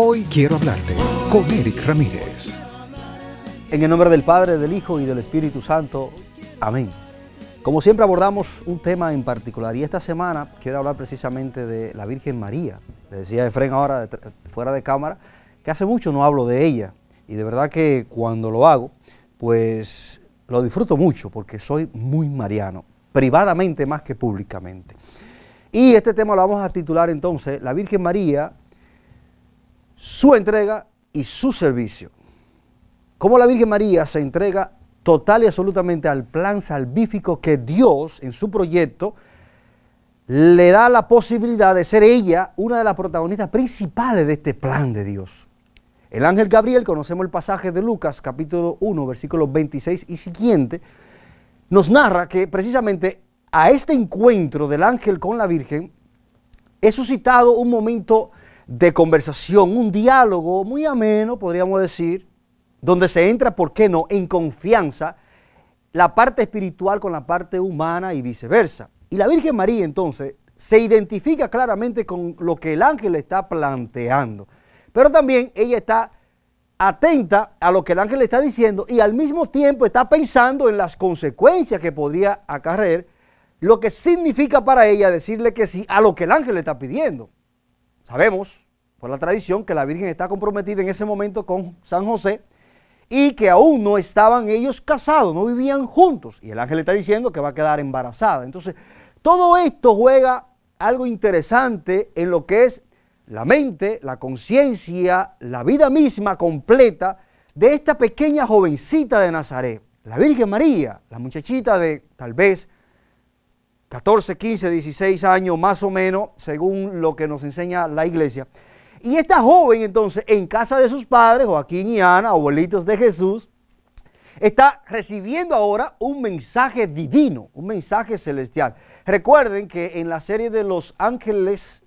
Hoy quiero hablarte con Eric Ramírez. En el nombre del Padre, del Hijo y del Espíritu Santo. Amén. Como siempre abordamos un tema en particular y esta semana quiero hablar precisamente de la Virgen María. Le decía Efren ahora fuera de cámara que hace mucho no hablo de ella y de verdad que cuando lo hago pues lo disfruto mucho porque soy muy mariano, privadamente más que públicamente. Y este tema lo vamos a titular entonces La Virgen María su entrega y su servicio. Como la Virgen María se entrega total y absolutamente al plan salvífico que Dios en su proyecto le da la posibilidad de ser ella una de las protagonistas principales de este plan de Dios. El ángel Gabriel, conocemos el pasaje de Lucas capítulo 1, versículos 26 y siguiente, nos narra que precisamente a este encuentro del ángel con la Virgen es suscitado un momento de conversación, un diálogo muy ameno, podríamos decir, donde se entra, ¿por qué no?, en confianza la parte espiritual con la parte humana y viceversa. Y la Virgen María entonces se identifica claramente con lo que el ángel está planteando, pero también ella está atenta a lo que el ángel le está diciendo y al mismo tiempo está pensando en las consecuencias que podría acarrear, lo que significa para ella decirle que sí a lo que el ángel le está pidiendo. Sabemos por la tradición que la Virgen está comprometida en ese momento con San José y que aún no estaban ellos casados, no vivían juntos. Y el ángel le está diciendo que va a quedar embarazada. Entonces, todo esto juega algo interesante en lo que es la mente, la conciencia, la vida misma completa de esta pequeña jovencita de Nazaret, la Virgen María, la muchachita de tal vez 14, 15, 16 años más o menos, según lo que nos enseña la iglesia. Y esta joven entonces en casa de sus padres, Joaquín y Ana, abuelitos de Jesús, está recibiendo ahora un mensaje divino, un mensaje celestial. Recuerden que en la serie de los ángeles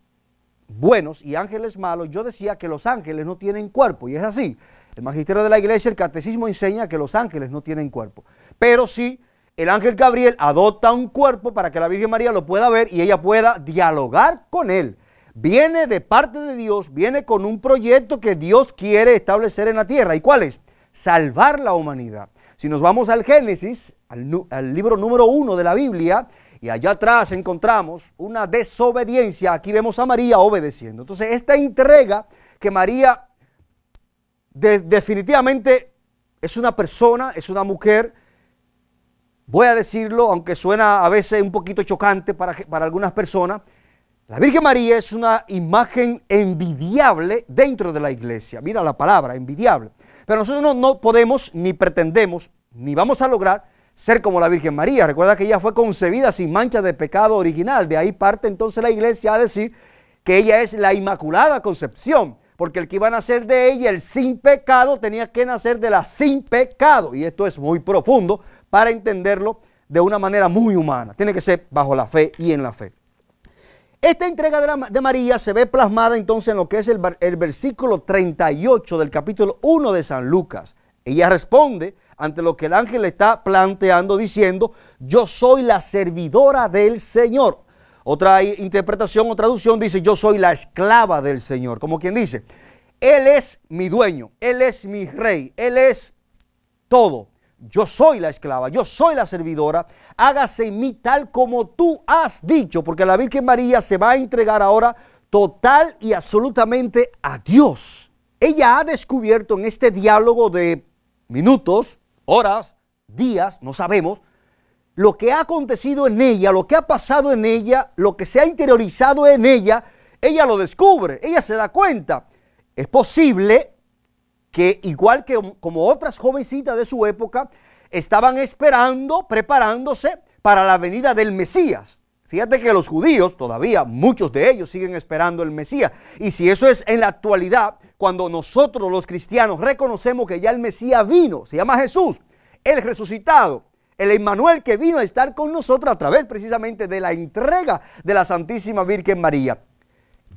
buenos y ángeles malos, yo decía que los ángeles no tienen cuerpo, y es así. El magisterio de la iglesia, el catecismo enseña que los ángeles no tienen cuerpo, pero sí el ángel Gabriel adopta un cuerpo para que la Virgen María lo pueda ver y ella pueda dialogar con él. Viene de parte de Dios, viene con un proyecto que Dios quiere establecer en la tierra. ¿Y cuál es? Salvar la humanidad. Si nos vamos al Génesis, al, libro número uno de la Biblia, y allá atrás encontramos una desobediencia, aquí vemos a María obedeciendo. Entonces, esta entrega que María definitivamente es una persona, es una mujer, voy a decirlo, aunque suena a veces un poquito chocante para, para algunas personas, la Virgen María es una imagen envidiable dentro de la iglesia. Mira la palabra, envidiable. Pero nosotros no, no, podemos, ni pretendemos, ni vamos a lograr ser como la Virgen María. Recuerda que ella fue concebida sin mancha de pecado original. De ahí parte entonces la iglesia a decir que ella es la Inmaculada Concepción. Porque el que iba a nacer de ella, el sin pecado, tenía que nacer de la sin pecado. Y esto es muy profundo, para entenderlo de una manera muy humana. Tiene que ser bajo la fe y en la fe. Esta entrega de, María se ve plasmada entonces en lo que es el versículo 38 del capítulo 1 de San Lucas. Ella responde ante lo que el ángel le está planteando diciendo, yo soy la servidora del Señor. Otra interpretación o traducción dice, yo soy la esclava del Señor, como quien dice, Él es mi dueño, Él es mi rey, Él es todo yo soy la esclava, yo soy la servidora, hágase en mí tal como tú has dicho, porque la Virgen María se va a entregar ahora total y absolutamente a Dios. Ella ha descubierto en este diálogo de minutos, horas, días, no sabemos, lo que ha acontecido en ella, lo que ha pasado en ella, lo que se ha interiorizado en ella, ella lo descubre, ella se da cuenta. Es posible que igual que como otras jovencitas de su época, estaban esperando, preparándose para la venida del Mesías. Fíjate que los judíos, todavía muchos de ellos siguen esperando el Mesías. Y si eso es en la actualidad, cuando nosotros los cristianos reconocemos que ya el Mesías vino, se llama Jesús, el resucitado, el Emmanuel que vino a estar con nosotros a través precisamente de la entrega de la Santísima Virgen María.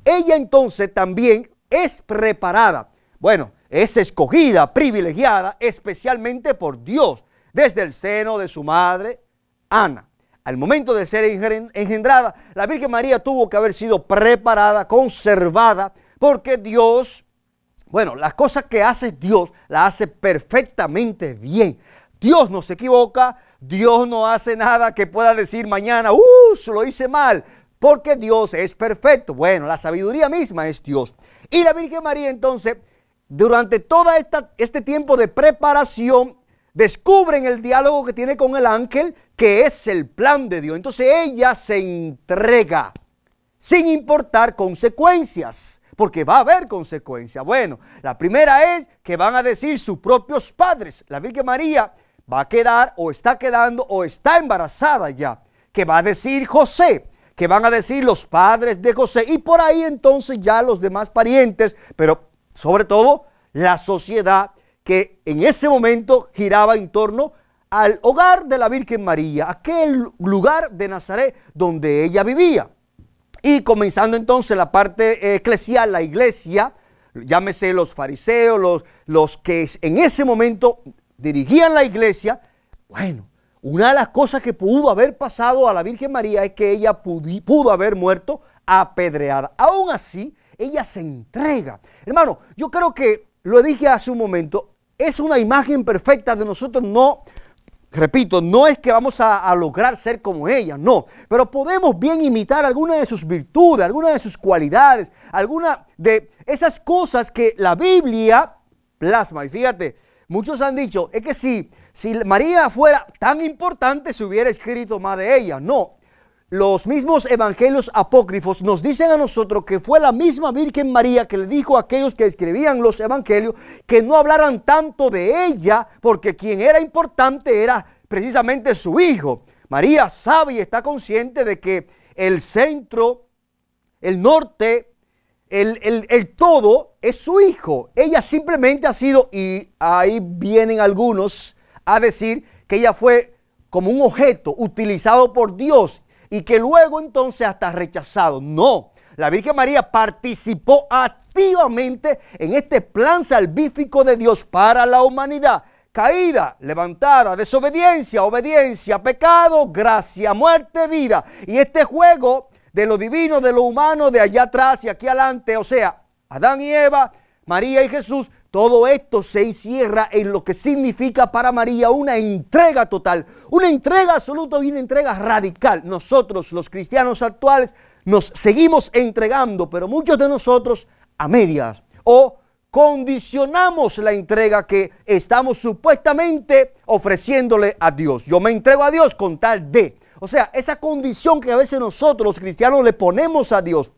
Ella entonces también es preparada. Bueno, es escogida, privilegiada especialmente por Dios desde el seno de su madre Ana. Al momento de ser engendrada, la Virgen María tuvo que haber sido preparada, conservada, porque Dios, bueno, las cosas que hace Dios, las hace perfectamente bien. Dios no se equivoca, Dios no hace nada que pueda decir mañana, ¡uh! Se lo hice mal, porque Dios es perfecto. Bueno, la sabiduría misma es Dios. Y la Virgen María entonces durante todo este tiempo de preparación, descubren el diálogo que tiene con el ángel, que es el plan de Dios. Entonces ella se entrega, sin importar consecuencias, porque va a haber consecuencias. Bueno, la primera es que van a decir sus propios padres. La Virgen María va a quedar o está quedando o está embarazada ya, que va a decir José que van a decir los padres de José y por ahí entonces ya los demás parientes, pero sobre todo la sociedad que en ese momento giraba en torno al hogar de la Virgen María, aquel lugar de Nazaret donde ella vivía. Y comenzando entonces la parte eclesial, la iglesia, llámese los fariseos, los, que en ese momento dirigían la iglesia, bueno, una de las cosas que pudo haber pasado a la Virgen María es que ella pudo haber muerto apedreada. Aún así, ella se entrega. Hermano, yo creo que lo dije hace un momento, es una imagen perfecta de nosotros, no repito, no es que vamos a, lograr ser como ella, no, pero podemos bien imitar alguna de sus virtudes, alguna de sus cualidades, alguna de esas cosas que la Biblia plasma. Y fíjate, muchos han dicho, es que si, si María fuera tan importante, se hubiera escrito más de ella. No, los mismos evangelios apócrifos nos dicen a nosotros que fue la misma Virgen María que le dijo a aquellos que escribían los evangelios que no hablaran tanto de ella, porque quien era importante era precisamente su hijo. María sabe y está consciente de que el centro, el norte, el, todo es su hijo. Ella simplemente ha sido, y ahí vienen algunos a decir que ella fue como un objeto utilizado por Dios y que luego entonces hasta rechazado. No, la Virgen María participó activamente en este plan salvífico de Dios para la humanidad. Caída, levantada, desobediencia, obediencia, pecado, gracia, muerte, vida. Y este juego de lo divino, de lo humano, de allá atrás y aquí adelante, o sea, Adán y Eva, María y Jesús, todo esto se encierra en lo que significa para María una entrega total, una entrega absoluta y una entrega radical. Nosotros, los cristianos actuales, nos seguimos entregando, pero muchos de nosotros a medias o condicionamos la entrega que estamos supuestamente ofreciéndole a Dios. Yo me entrego a Dios con tal de. O sea, esa condición que a veces nosotros los cristianos le ponemos a Dios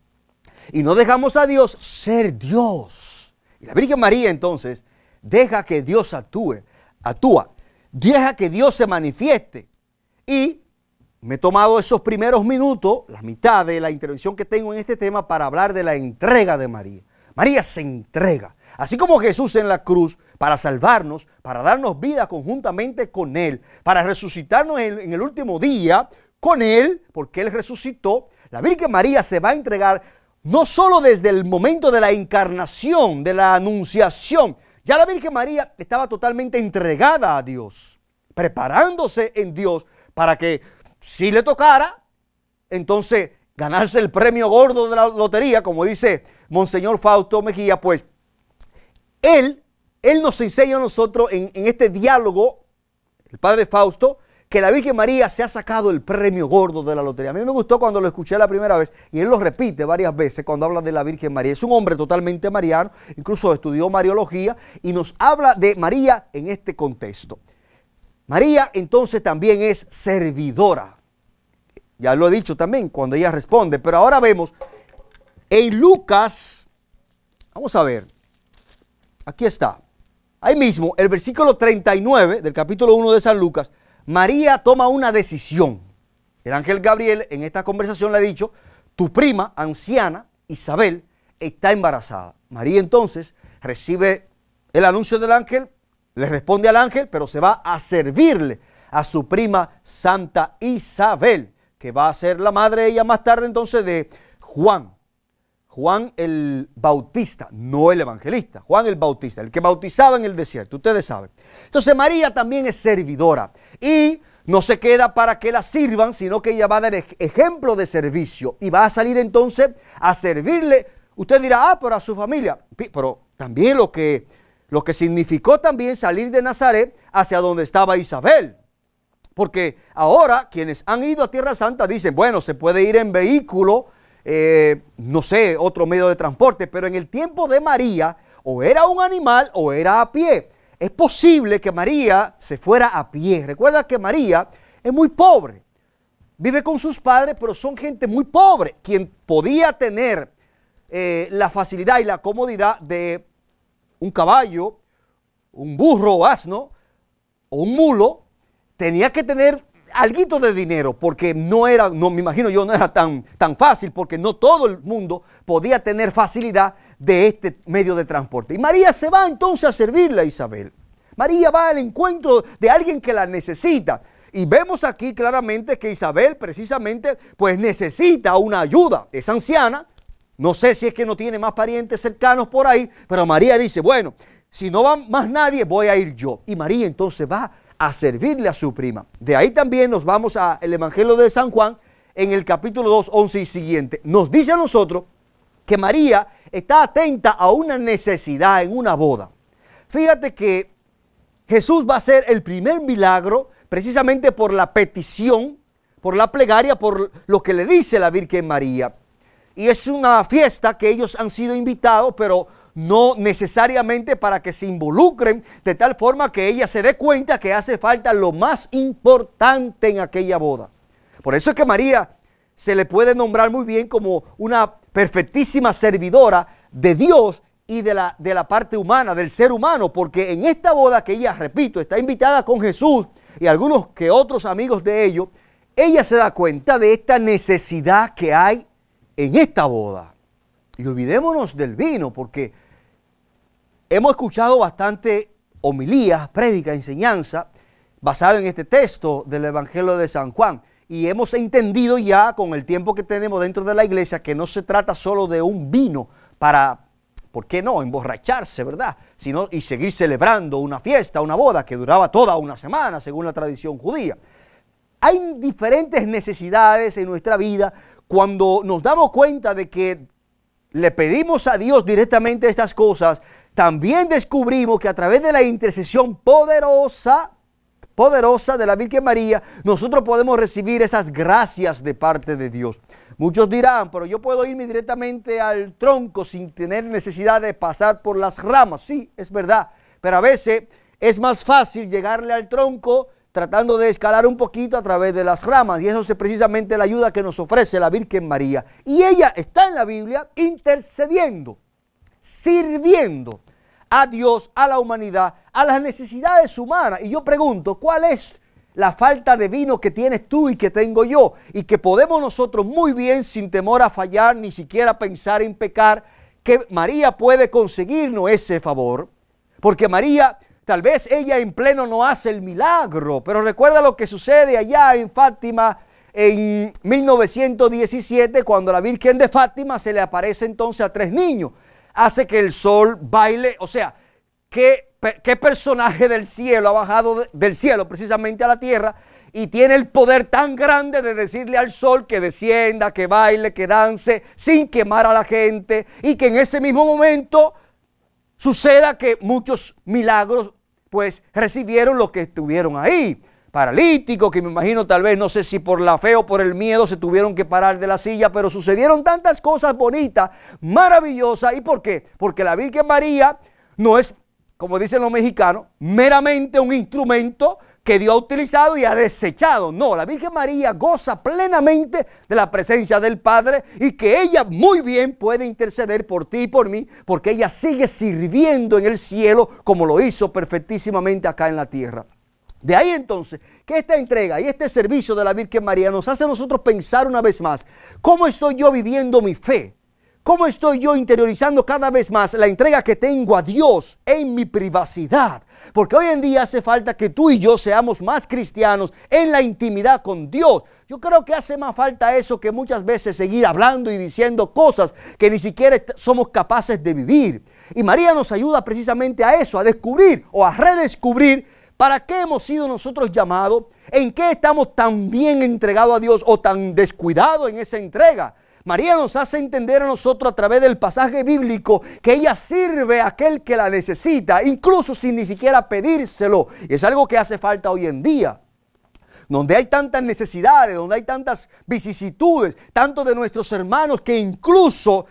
y no dejamos a Dios ser Dios. Y la Virgen María entonces deja que Dios actúe, actúa, deja que Dios se manifieste. Y me he tomado esos primeros minutos, la mitad de la intervención que tengo en este tema para hablar de la entrega de María. María se entrega. Así como Jesús en la cruz, para salvarnos, para darnos vida conjuntamente con Él, para resucitarnos en, el último día con Él, porque Él resucitó, la Virgen María se va a entregar no solo desde el momento de la encarnación, de la anunciación, ya la Virgen María estaba totalmente entregada a Dios, preparándose en Dios para que si le tocara, entonces ganarse el premio gordo de la lotería, como dice Monseñor Fausto Mejía, pues él, él nos enseña a nosotros en este diálogo, el Padre Fausto, que la Virgen María se ha sacado el premio gordo de la lotería. A mí me gustó cuando lo escuché la primera vez y él lo repite varias veces cuando habla de la Virgen María. Es un hombre totalmente mariano, incluso estudió mariología y nos habla de María en este contexto. María entonces también es servidora. Ya lo he dicho también cuando ella responde, pero ahora vemos en Lucas, vamos a ver, aquí está, ahí mismo, el versículo 39 del capítulo 1 de San Lucas, María toma una decisión. El ángel Gabriel en esta conversación le ha dicho, tu prima anciana, Isabel, está embarazada. María entonces recibe el anuncio del ángel, le responde al ángel, pero se va a servirle a su prima Santa Isabel, que va a ser la madre ella más tarde entonces de Juan. Juan el Bautista, no el evangelista, Juan el Bautista, el que bautizaba en el desierto, ustedes saben. Entonces María también es servidora y no se queda para que la sirvan, sino que ella va a dar ejemplo de servicio y va a salir entonces a servirle. Usted dirá, ah, pero a su familia, pero también lo que, lo que significó también salir de Nazaret hacia donde estaba Isabel. Porque ahora quienes han ido a Tierra Santa dicen, bueno, se puede ir en vehículo, eh, no sé, otro medio de transporte, pero en el tiempo de María o era un animal o era a pie. Es posible que María se fuera a pie. Recuerda que María es muy pobre. Vive con sus padres, pero son gente muy pobre, quien podía tener eh, la facilidad y la comodidad de un caballo, un burro o asno, o un mulo, tenía que tener alguito de dinero, porque no era, no, me imagino yo, no era tan, tan fácil, porque no todo el mundo podía tener facilidad de este medio de transporte. Y María se va entonces a servirle a Isabel. María va al encuentro de alguien que la necesita. Y vemos aquí claramente que Isabel precisamente pues necesita una ayuda. Es anciana, no sé si es que no tiene más parientes cercanos por ahí, pero María dice, bueno, si no va más nadie, voy a ir yo. Y María entonces va a servirle a su prima. De ahí también nos vamos al Evangelio de San Juan en el capítulo 2, 11 y siguiente. Nos dice a nosotros que María está atenta a una necesidad en una boda. Fíjate que Jesús va a hacer el primer milagro precisamente por la petición, por la plegaria, por lo que le dice la Virgen María. Y es una fiesta que ellos han sido invitados, pero no necesariamente para que se involucren de tal forma que ella se dé cuenta que hace falta lo más importante en aquella boda. Por eso es que María se le puede nombrar muy bien como una perfectísima servidora de Dios y de la, de la parte humana, del ser humano, porque en esta boda que ella, repito, está invitada con Jesús y algunos que otros amigos de ellos, ella se da cuenta de esta necesidad que hay en esta boda. Y olvidémonos del vino, porque Hemos escuchado bastante homilías, prédicas, enseñanza basadas en este texto del Evangelio de San Juan. Y hemos entendido ya con el tiempo que tenemos dentro de la iglesia que no se trata solo de un vino para, ¿por qué no?, emborracharse, ¿verdad? Sino y seguir celebrando una fiesta, una boda que duraba toda una semana, según la tradición judía. Hay diferentes necesidades en nuestra vida cuando nos damos cuenta de que le pedimos a Dios directamente estas cosas, también descubrimos que a través de la intercesión poderosa, poderosa de la Virgen María, nosotros podemos recibir esas gracias de parte de Dios. Muchos dirán, pero yo puedo irme directamente al tronco sin tener necesidad de pasar por las ramas. Sí, es verdad, pero a veces es más fácil llegarle al tronco tratando de escalar un poquito a través de las ramas. Y eso es precisamente la ayuda que nos ofrece la Virgen María. Y ella está en la Biblia intercediendo sirviendo a Dios, a la humanidad, a las necesidades humanas. Y yo pregunto, ¿cuál es la falta de vino que tienes tú y que tengo yo? Y que podemos nosotros muy bien, sin temor a fallar, ni siquiera pensar en pecar, que María puede conseguirnos ese favor. Porque María, tal vez ella en pleno no hace el milagro, pero recuerda lo que sucede allá en Fátima, en 1917, cuando la Virgen de Fátima se le aparece entonces a tres niños hace que el sol baile. O sea, ¿qué, qué personaje del cielo ha bajado del cielo precisamente a la tierra y tiene el poder tan grande de decirle al sol que descienda, que baile, que dance, sin quemar a la gente y que en ese mismo momento suceda que muchos milagros pues recibieron los que estuvieron ahí paralítico que me imagino tal vez, no sé si por la fe o por el miedo se tuvieron que parar de la silla, pero sucedieron tantas cosas bonitas, maravillosas. ¿Y por qué? Porque la Virgen María no es, como dicen los mexicanos, meramente un instrumento que Dios ha utilizado y ha desechado. No, la Virgen María goza plenamente de la presencia del Padre y que ella muy bien puede interceder por ti y por mí, porque ella sigue sirviendo en el cielo como lo hizo perfectísimamente acá en la tierra. De ahí entonces que esta entrega y este servicio de la Virgen María nos hace a nosotros pensar una vez más cómo estoy yo viviendo mi fe, cómo estoy yo interiorizando cada vez más la entrega que tengo a Dios en mi privacidad. Porque hoy en día hace falta que tú y yo seamos más cristianos en la intimidad con Dios. Yo creo que hace más falta eso que muchas veces seguir hablando y diciendo cosas que ni siquiera somos capaces de vivir. Y María nos ayuda precisamente a eso, a descubrir o a redescubrir ¿Para qué hemos sido nosotros llamados? ¿En qué estamos tan bien entregados a Dios o tan descuidados en esa entrega? María nos hace entender a nosotros a través del pasaje bíblico que ella sirve a aquel que la necesita, incluso sin ni siquiera pedírselo. Y es algo que hace falta hoy en día. Donde hay tantas necesidades, donde hay tantas vicisitudes, tanto de nuestros hermanos que incluso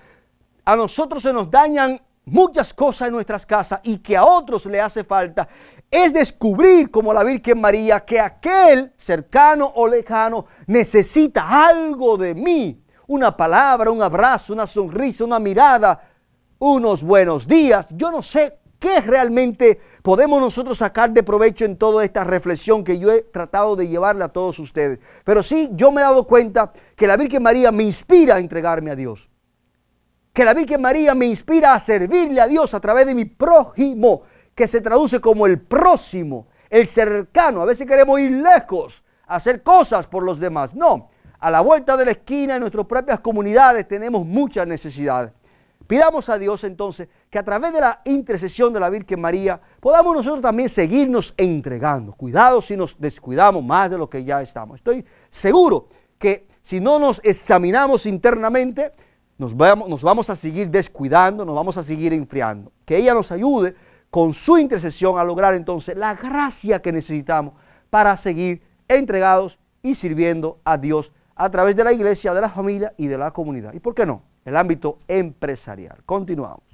a nosotros se nos dañan muchas cosas en nuestras casas y que a otros le hace falta es descubrir como la Virgen María que aquel cercano o lejano necesita algo de mí, una palabra, un abrazo, una sonrisa, una mirada, unos buenos días. Yo no sé qué realmente podemos nosotros sacar de provecho en toda esta reflexión que yo he tratado de llevarle a todos ustedes. Pero sí, yo me he dado cuenta que la Virgen María me inspira a entregarme a Dios. Que la Virgen María me inspira a servirle a Dios a través de mi prójimo que se traduce como el próximo, el cercano. A veces queremos ir lejos, hacer cosas por los demás. No, a la vuelta de la esquina en nuestras propias comunidades tenemos muchas necesidades. Pidamos a Dios entonces que a través de la intercesión de la Virgen María podamos nosotros también seguirnos entregando. Cuidado si nos descuidamos más de lo que ya estamos. Estoy seguro que si no nos examinamos internamente, nos vamos, nos vamos a seguir descuidando, nos vamos a seguir enfriando. Que ella nos ayude con su intercesión a lograr entonces la gracia que necesitamos para seguir entregados y sirviendo a Dios a través de la iglesia, de la familia y de la comunidad. ¿Y por qué no? El ámbito empresarial. Continuamos.